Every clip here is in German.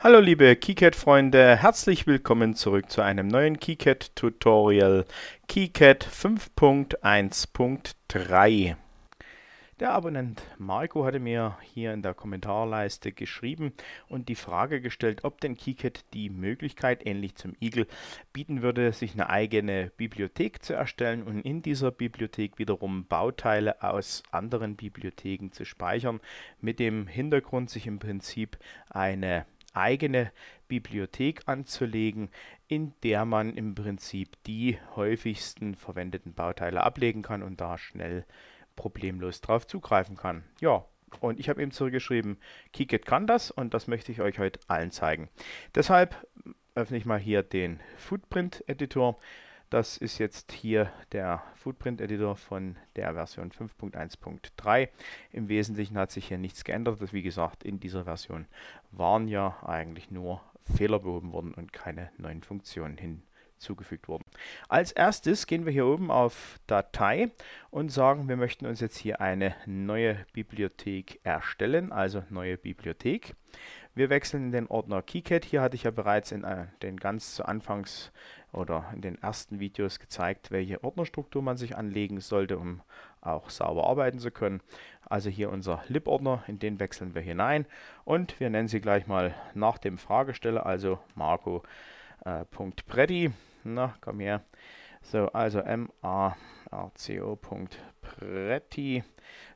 Hallo liebe KiCad-Freunde, herzlich willkommen zurück zu einem neuen KiCad-Tutorial KiCad 5.1.3. Der Abonnent Marco hatte mir hier in der Kommentarleiste geschrieben und die Frage gestellt, ob denn KiCad die Möglichkeit, ähnlich zum Eagle, bieten würde, sich eine eigene Bibliothek zu erstellen und in dieser Bibliothek wiederum Bauteile aus anderen Bibliotheken zu speichern, mit dem Hintergrund, sich im Prinzip eine eigene Bibliothek anzulegen, in der man im Prinzip die häufigsten verwendeten Bauteile ablegen kann und da schnell problemlos drauf zugreifen kann. Ja, und ich habe eben zurückgeschrieben, Kikit kann das und das möchte ich euch heute allen zeigen. Deshalb öffne ich mal hier den Footprint-Editor das ist jetzt hier der Footprint Editor von der Version 5.1.3. Im Wesentlichen hat sich hier nichts geändert. wie gesagt, in dieser Version waren ja eigentlich nur Fehler behoben worden und keine neuen Funktionen hin zugefügt wurden. Als erstes gehen wir hier oben auf Datei und sagen, wir möchten uns jetzt hier eine neue Bibliothek erstellen, also neue Bibliothek. Wir wechseln in den Ordner KiCad. Hier hatte ich ja bereits in äh, den ganz zu Anfangs oder in den ersten Videos gezeigt, welche Ordnerstruktur man sich anlegen sollte, um auch sauber arbeiten zu können. Also hier unser Lib-Ordner, in den wechseln wir hinein und wir nennen sie gleich mal nach dem Fragesteller, also Marco äh, Punkt Preddy. Na, komm her. So, also marco.preti.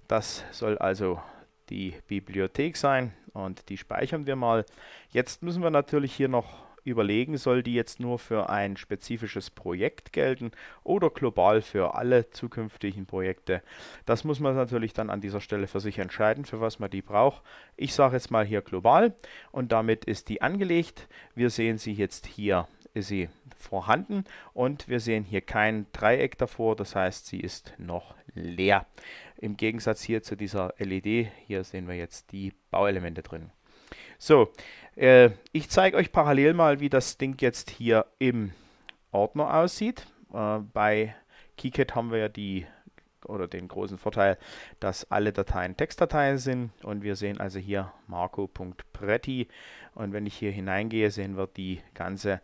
Das soll also die Bibliothek sein und die speichern wir mal. Jetzt müssen wir natürlich hier noch überlegen soll, die jetzt nur für ein spezifisches Projekt gelten oder global für alle zukünftigen Projekte. Das muss man natürlich dann an dieser Stelle für sich entscheiden, für was man die braucht. Ich sage jetzt mal hier global und damit ist die angelegt. Wir sehen sie jetzt hier ist sie vorhanden und wir sehen hier kein Dreieck davor, das heißt, sie ist noch leer. Im Gegensatz hier zu dieser LED, hier sehen wir jetzt die Bauelemente drin. So, äh, ich zeige euch parallel mal, wie das Ding jetzt hier im Ordner aussieht. Äh, bei KiCad haben wir ja die oder den großen Vorteil, dass alle Dateien Textdateien sind und wir sehen also hier marco.pretti und wenn ich hier hineingehe, sehen wir die ganze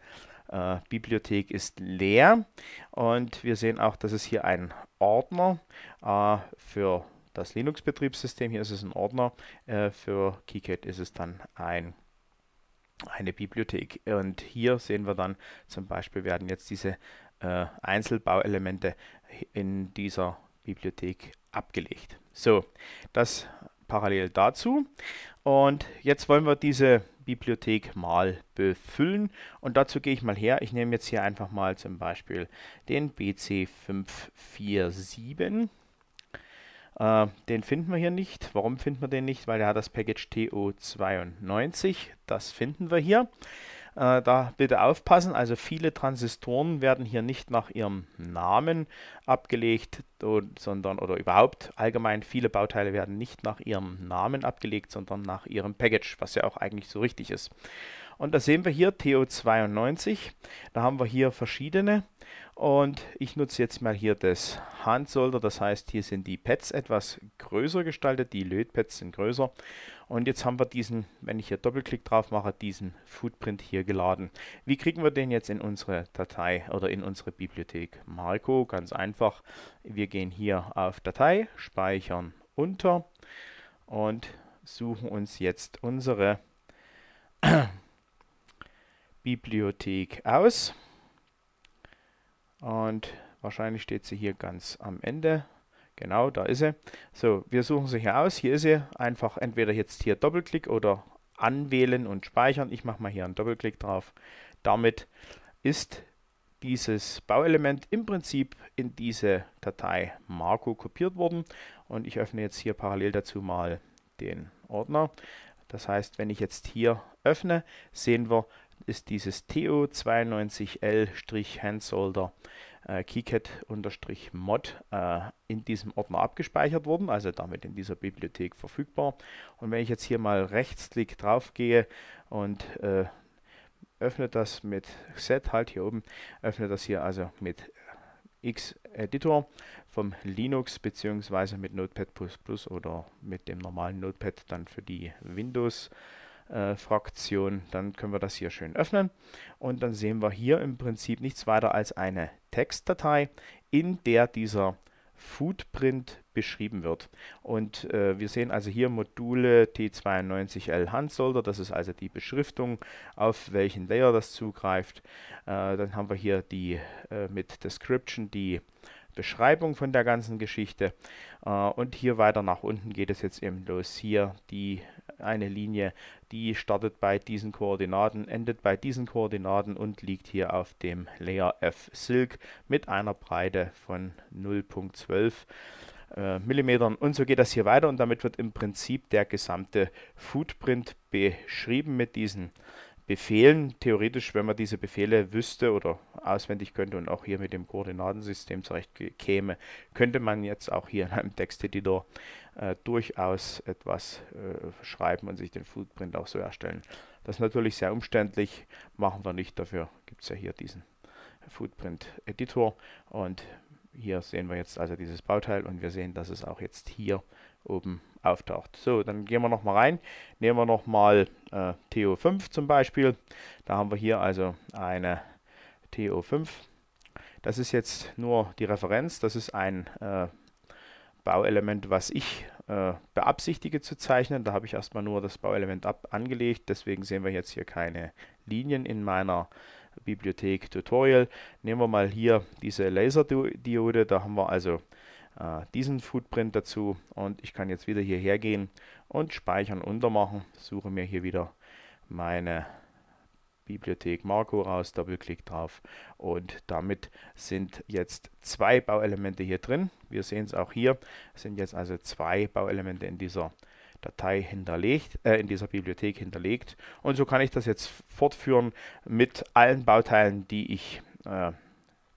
äh, Bibliothek ist leer und wir sehen auch, dass es hier einen Ordner äh, für das Linux-Betriebssystem. Hier ist es ein Ordner. Äh, für KiCad ist es dann ein eine Bibliothek. Und hier sehen wir dann zum Beispiel werden jetzt diese äh, Einzelbauelemente in dieser Bibliothek abgelegt. So, das parallel dazu. Und jetzt wollen wir diese Bibliothek mal befüllen. Und dazu gehe ich mal her. Ich nehme jetzt hier einfach mal zum Beispiel den BC547 Uh, den finden wir hier nicht. Warum finden wir den nicht? Weil er hat das Package TO92. Das finden wir hier. Uh, da bitte aufpassen. Also viele Transistoren werden hier nicht nach ihrem Namen abgelegt, sondern oder überhaupt allgemein viele Bauteile werden nicht nach ihrem Namen abgelegt, sondern nach ihrem Package, was ja auch eigentlich so richtig ist. Und da sehen wir hier TO92. Da haben wir hier verschiedene. Und ich nutze jetzt mal hier das Handsolder, das heißt hier sind die Pads etwas größer gestaltet, die Lötpads sind größer. Und jetzt haben wir diesen, wenn ich hier Doppelklick drauf mache, diesen Footprint hier geladen. Wie kriegen wir den jetzt in unsere Datei oder in unsere Bibliothek? Marco, ganz einfach. Wir gehen hier auf Datei, speichern unter und suchen uns jetzt unsere Bibliothek aus. Und wahrscheinlich steht sie hier ganz am Ende. Genau, da ist sie. So, wir suchen sie hier aus. Hier ist sie. Einfach entweder jetzt hier Doppelklick oder anwählen und speichern. Ich mache mal hier einen Doppelklick drauf. Damit ist dieses Bauelement im Prinzip in diese Datei Marco kopiert worden. Und ich öffne jetzt hier parallel dazu mal den Ordner. Das heißt, wenn ich jetzt hier öffne, sehen wir, ist dieses TO 92L-Handsolder äh, KiCad-Mod äh, in diesem Ordner abgespeichert worden, also damit in dieser Bibliothek verfügbar. Und wenn ich jetzt hier mal rechtsklick drauf gehe und äh, öffne das mit Set, halt hier oben, öffne das hier also mit X-Editor vom Linux beziehungsweise mit Notepad++ oder mit dem normalen Notepad dann für die Windows- äh, äh, Fraktion. Dann können wir das hier schön öffnen und dann sehen wir hier im Prinzip nichts weiter als eine Textdatei, in der dieser Footprint beschrieben wird. Und äh, wir sehen also hier Module T92L Handsolder, das ist also die Beschriftung, auf welchen Layer das zugreift. Äh, dann haben wir hier die äh, mit Description die Beschreibung von der ganzen Geschichte. Äh, und hier weiter nach unten geht es jetzt eben los. Hier die eine Linie, die startet bei diesen Koordinaten, endet bei diesen Koordinaten und liegt hier auf dem Layer F Silk mit einer Breite von 0.12 äh, Millimetern. Und so geht das hier weiter und damit wird im Prinzip der gesamte Footprint beschrieben mit diesen Befehlen. Theoretisch, wenn man diese Befehle wüsste oder auswendig könnte und auch hier mit dem Koordinatensystem zurechtkäme, könnte man jetzt auch hier in einem Texteditor äh, durchaus etwas äh, schreiben und sich den Footprint auch so erstellen. Das ist natürlich sehr umständlich, machen wir nicht. Dafür gibt es ja hier diesen Footprint Editor und hier sehen wir jetzt also dieses Bauteil und wir sehen, dass es auch jetzt hier oben auftaucht. So, dann gehen wir nochmal rein. Nehmen wir nochmal äh, TO5 zum Beispiel. Da haben wir hier also eine TO5. Das ist jetzt nur die Referenz. Das ist ein äh, Bauelement, was ich äh, beabsichtige zu zeichnen. Da habe ich erstmal nur das Bauelement ab angelegt. Deswegen sehen wir jetzt hier keine Linien in meiner Bibliothek Tutorial. Nehmen wir mal hier diese Laserdiode. Da haben wir also äh, diesen Footprint dazu und ich kann jetzt wieder hierher gehen und speichern untermachen. Suche mir hier wieder meine Bibliothek Marco raus, Doppelklick drauf und damit sind jetzt zwei Bauelemente hier drin. Wir sehen es auch hier, sind jetzt also zwei Bauelemente in dieser Datei hinterlegt, äh, in dieser Bibliothek hinterlegt und so kann ich das jetzt fortführen mit allen Bauteilen, die ich äh,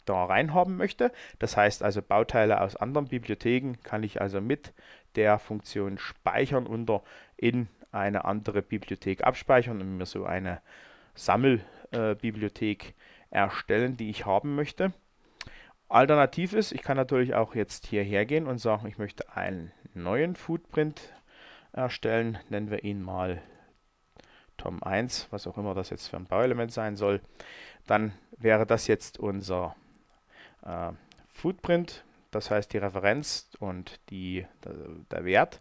da rein haben möchte. Das heißt also Bauteile aus anderen Bibliotheken kann ich also mit der Funktion Speichern unter in eine andere Bibliothek abspeichern und mir so eine Sammelbibliothek äh, erstellen, die ich haben möchte. Alternativ ist, ich kann natürlich auch jetzt hierher gehen und sagen, ich möchte einen neuen Footprint erstellen. Nennen wir ihn mal Tom 1, was auch immer das jetzt für ein Bauelement sein soll. Dann wäre das jetzt unser äh, Footprint, das heißt die Referenz und die, der, der Wert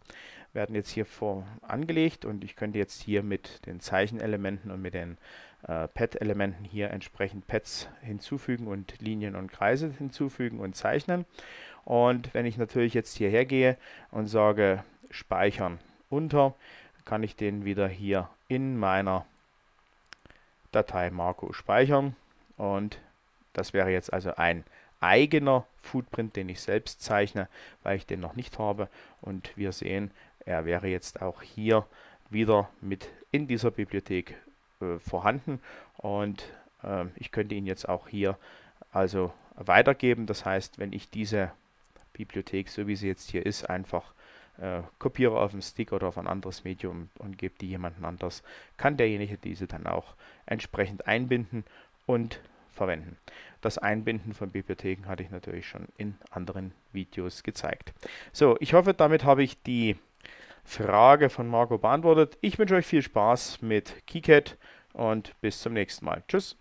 werden jetzt hier vor angelegt und ich könnte jetzt hier mit den Zeichenelementen und mit den äh, Pad-Elementen hier entsprechend Pads hinzufügen und Linien und Kreise hinzufügen und zeichnen. Und wenn ich natürlich jetzt hierher gehe und sage Speichern unter, kann ich den wieder hier in meiner Datei Marco speichern und das wäre jetzt also ein eigener Footprint, den ich selbst zeichne, weil ich den noch nicht habe. Und wir sehen, er wäre jetzt auch hier wieder mit in dieser Bibliothek äh, vorhanden. Und äh, ich könnte ihn jetzt auch hier also weitergeben. Das heißt, wenn ich diese Bibliothek, so wie sie jetzt hier ist, einfach äh, kopiere auf dem Stick oder auf ein anderes Medium und gebe die jemanden anders, kann derjenige diese dann auch entsprechend einbinden und verwenden. Das Einbinden von Bibliotheken hatte ich natürlich schon in anderen Videos gezeigt. So, ich hoffe, damit habe ich die Frage von Marco beantwortet. Ich wünsche euch viel Spaß mit KiCad und bis zum nächsten Mal. Tschüss!